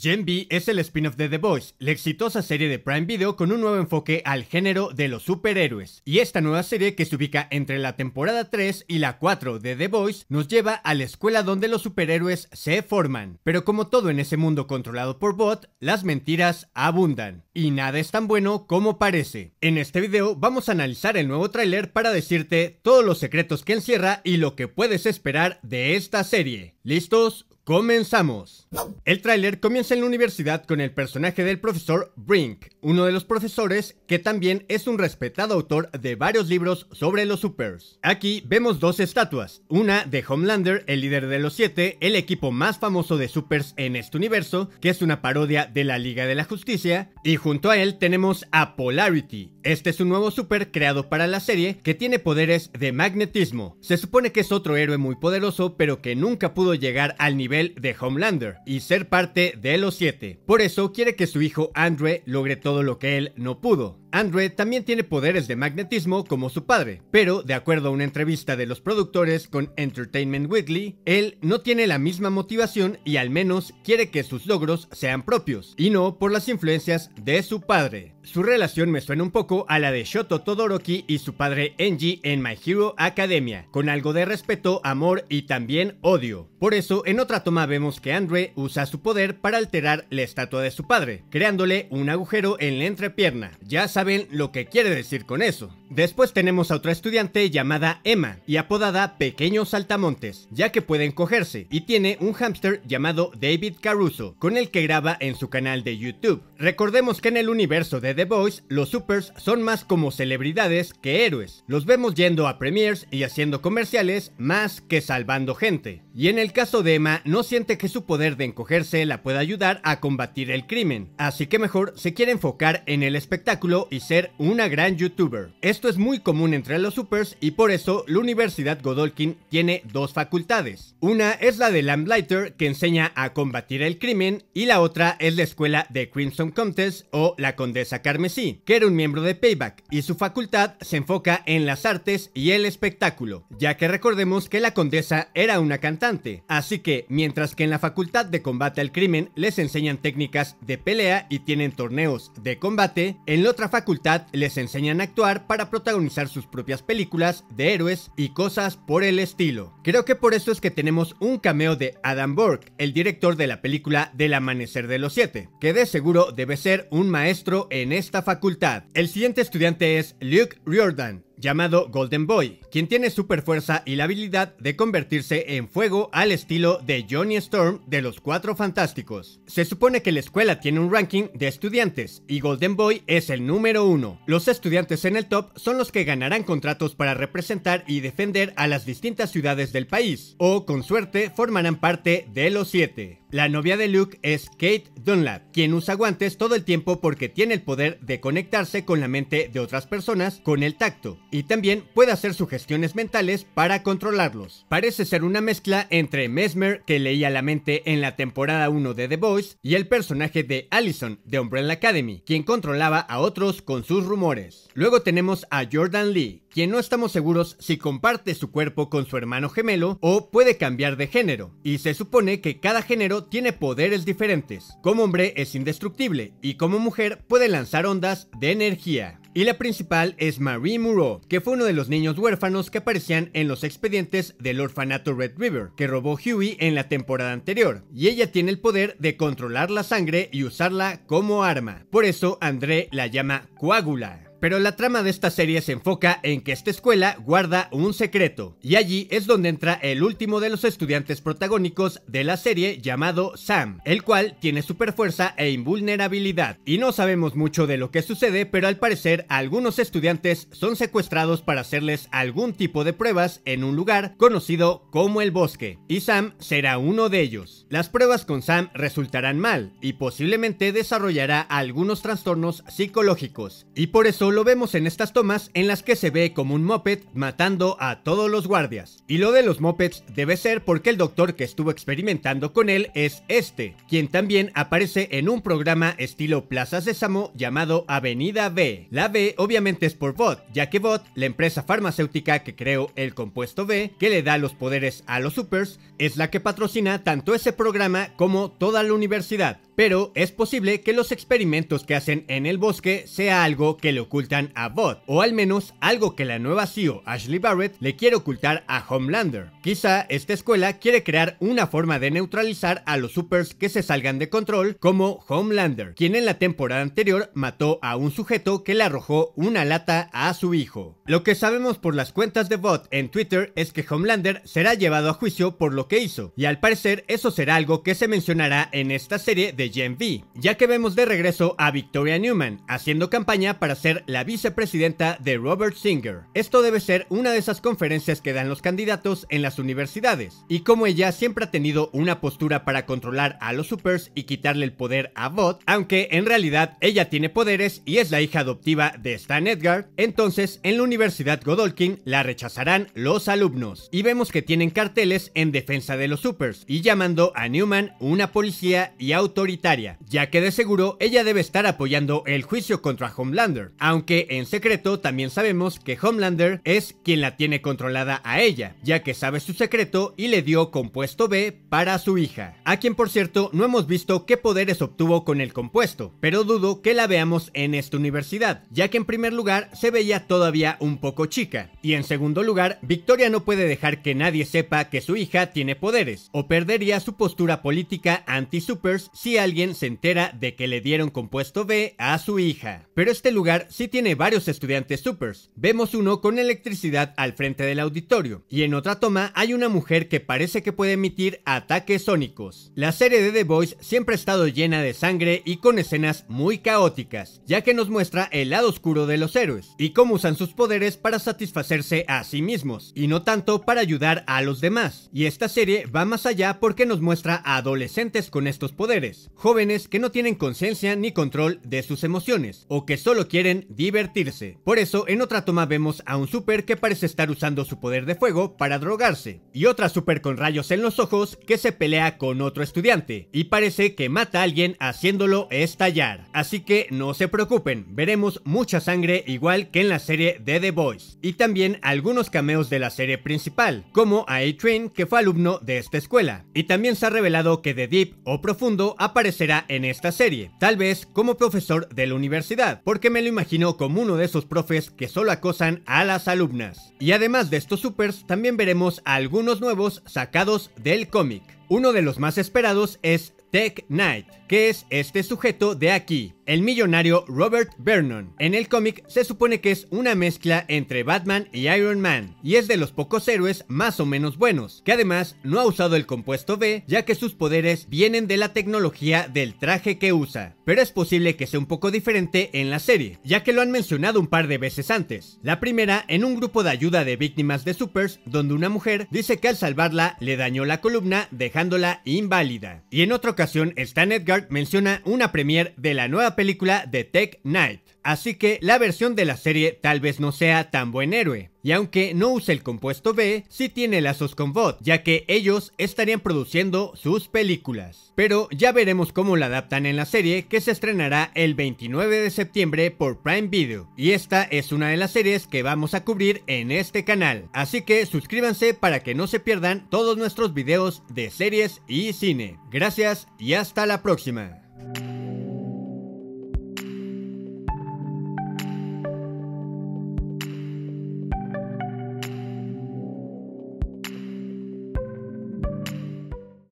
Gen B es el spin-off de The Boys, la exitosa serie de Prime Video con un nuevo enfoque al género de los superhéroes. Y esta nueva serie, que se ubica entre la temporada 3 y la 4 de The Boys, nos lleva a la escuela donde los superhéroes se forman. Pero como todo en ese mundo controlado por bot, las mentiras abundan. Y nada es tan bueno como parece. En este video vamos a analizar el nuevo tráiler para decirte todos los secretos que encierra y lo que puedes esperar de esta serie. ¿Listos? Comenzamos. El tráiler comienza en la universidad con el personaje del profesor Brink, uno de los profesores que también es un respetado autor de varios libros sobre los supers. Aquí vemos dos estatuas, una de Homelander, el líder de los siete, el equipo más famoso de supers en este universo, que es una parodia de la Liga de la Justicia, y junto a él tenemos a Polarity. Este es un nuevo super creado para la serie que tiene poderes de magnetismo. Se supone que es otro héroe muy poderoso pero que nunca pudo llegar al nivel de Homelander y ser parte de los siete. Por eso quiere que su hijo Andre logre todo lo que él no pudo. Andre también tiene poderes de magnetismo como su padre, pero de acuerdo a una entrevista de los productores con Entertainment Weekly, él no tiene la misma motivación y al menos quiere que sus logros sean propios, y no por las influencias de su padre. Su relación me suena un poco a la de Shoto Todoroki y su padre Enji en My Hero Academia, con algo de respeto, amor y también odio. Por eso, en otra toma vemos que Andre usa su poder para alterar la estatua de su padre, creándole un agujero en la entrepierna. Ya saben lo que quiere decir con eso. Después tenemos a otra estudiante llamada Emma y apodada Pequeños Saltamontes, ya que puede encogerse. y tiene un hámster llamado David Caruso, con el que graba en su canal de YouTube. Recordemos que en el universo de The Voice, los supers son más como celebridades que héroes. Los vemos yendo a premiers y haciendo comerciales más que salvando gente. Y en el caso de Emma, no siente que su poder de encogerse la pueda ayudar a combatir el crimen, así que mejor se quiere enfocar en el espectáculo y ser una gran youtuber. Esto es muy común entre los supers y por eso la Universidad Godolkin tiene dos facultades. Una es la de Lamplighter que enseña a combatir el crimen y la otra es la escuela de Crimson contest o la Condesa Carmesí, que era un miembro de Payback y su facultad se enfoca en las artes y el espectáculo, ya que recordemos que la condesa era una cantante, así que mientras que en la facultad de combate al crimen les enseñan técnicas de pelea y tienen torneos de combate, en la otra facultad facultad les enseñan a actuar para protagonizar sus propias películas de héroes y cosas por el estilo. Creo que por eso es que tenemos un cameo de Adam Burke, el director de la película Del Amanecer de los Siete, que de seguro debe ser un maestro en esta facultad. El siguiente estudiante es Luke Riordan, llamado Golden Boy, quien tiene super fuerza y la habilidad de convertirse en fuego al estilo de Johnny Storm de los Cuatro Fantásticos. Se supone que la escuela tiene un ranking de estudiantes y Golden Boy es el número uno. Los estudiantes en el top son los que ganarán contratos para representar y defender a las distintas ciudades del país, o con suerte formarán parte de los siete. La novia de Luke es Kate Dunlap, quien usa guantes todo el tiempo porque tiene el poder de conectarse con la mente de otras personas con el tacto y también puede hacer sugestiones mentales para controlarlos. Parece ser una mezcla entre Mesmer, que leía la mente en la temporada 1 de The Voice, y el personaje de Allison de Umbrella Academy, quien controlaba a otros con sus rumores. Luego tenemos a Jordan Lee, quien no estamos seguros si comparte su cuerpo con su hermano gemelo o puede cambiar de género, y se supone que cada género tiene poderes diferentes. Como hombre es indestructible y como mujer puede lanzar ondas de energía. Y la principal es Marie Moreau, que fue uno de los niños huérfanos que aparecían en los expedientes del orfanato Red River, que robó Huey en la temporada anterior, y ella tiene el poder de controlar la sangre y usarla como arma. Por eso André la llama coágula. Pero la trama de esta serie se enfoca en que esta escuela guarda un secreto, y allí es donde entra el último de los estudiantes protagónicos de la serie llamado Sam, el cual tiene super fuerza e invulnerabilidad. Y no sabemos mucho de lo que sucede, pero al parecer algunos estudiantes son secuestrados para hacerles algún tipo de pruebas en un lugar conocido como el bosque, y Sam será uno de ellos. Las pruebas con Sam resultarán mal, y posiblemente desarrollará algunos trastornos psicológicos, y por eso lo vemos en estas tomas en las que se ve como un moped matando a todos los guardias. Y lo de los mopeds debe ser porque el doctor que estuvo experimentando con él es este, quien también aparece en un programa estilo Plaza Sésamo llamado Avenida B. La B obviamente es por Bot, ya que Bot, la empresa farmacéutica que creó el compuesto B, que le da los poderes a los supers, es la que patrocina tanto ese programa como toda la universidad pero es posible que los experimentos que hacen en el bosque sea algo que le ocultan a Bot, o al menos algo que la nueva CEO Ashley Barrett le quiere ocultar a Homelander. Quizá esta escuela quiere crear una forma de neutralizar a los supers que se salgan de control, como Homelander, quien en la temporada anterior mató a un sujeto que le arrojó una lata a su hijo. Lo que sabemos por las cuentas de Bot en Twitter es que Homelander será llevado a juicio por lo que hizo, y al parecer eso será algo que se mencionará en esta serie de ya que vemos de regreso a Victoria Newman haciendo campaña para ser la vicepresidenta de Robert Singer. Esto debe ser una de esas conferencias que dan los candidatos en las universidades, y como ella siempre ha tenido una postura para controlar a los supers y quitarle el poder a Bot, aunque en realidad ella tiene poderes y es la hija adoptiva de Stan Edgar, entonces en la Universidad Godolkin la rechazarán los alumnos. Y vemos que tienen carteles en defensa de los supers y llamando a Newman una policía y autoridad ya que de seguro ella debe estar apoyando el juicio contra Homelander, aunque en secreto también sabemos que Homelander es quien la tiene controlada a ella, ya que sabe su secreto y le dio compuesto B para su hija, a quien por cierto no hemos visto qué poderes obtuvo con el compuesto, pero dudo que la veamos en esta universidad, ya que en primer lugar se veía todavía un poco chica, y en segundo lugar Victoria no puede dejar que nadie sepa que su hija tiene poderes, o perdería su postura política anti-supers si alguien alguien se entera de que le dieron compuesto B a su hija. Pero este lugar sí tiene varios estudiantes supers. Vemos uno con electricidad al frente del auditorio. Y en otra toma hay una mujer que parece que puede emitir ataques sónicos. La serie de The Boys siempre ha estado llena de sangre y con escenas muy caóticas, ya que nos muestra el lado oscuro de los héroes y cómo usan sus poderes para satisfacerse a sí mismos y no tanto para ayudar a los demás. Y esta serie va más allá porque nos muestra a adolescentes con estos poderes, jóvenes que no tienen conciencia ni control de sus emociones o que solo quieren divertirse. Por eso, en otra toma vemos a un super que parece estar usando su poder de fuego para drogarse y otra super con rayos en los ojos que se pelea con otro estudiante y parece que mata a alguien haciéndolo estallar. Así que no se preocupen, veremos mucha sangre igual que en la serie de The Boys y también algunos cameos de la serie principal, como a A-Train que fue alumno de esta escuela. Y también se ha revelado que The Deep o Profundo ha aparecerá en esta serie, tal vez como profesor de la universidad, porque me lo imagino como uno de esos profes que solo acosan a las alumnas. Y además de estos supers, también veremos algunos nuevos sacados del cómic. Uno de los más esperados es Tech Knight, que es este sujeto de aquí, el millonario Robert Vernon. En el cómic se supone que es una mezcla entre Batman y Iron Man, y es de los pocos héroes más o menos buenos, que además no ha usado el compuesto B, ya que sus poderes vienen de la tecnología del traje que usa. Pero es posible que sea un poco diferente en la serie, ya que lo han mencionado un par de veces antes. La primera en un grupo de ayuda de víctimas de supers, donde una mujer dice que al salvarla le dañó la columna, dejándola inválida. Y en otro ocasión, Stan Edgar menciona una premiere de la nueva película de Tech Knight así que la versión de la serie tal vez no sea tan buen héroe. Y aunque no use el compuesto B, sí tiene lazos con Bot, ya que ellos estarían produciendo sus películas. Pero ya veremos cómo la adaptan en la serie que se estrenará el 29 de septiembre por Prime Video. Y esta es una de las series que vamos a cubrir en este canal. Así que suscríbanse para que no se pierdan todos nuestros videos de series y cine. Gracias y hasta la próxima.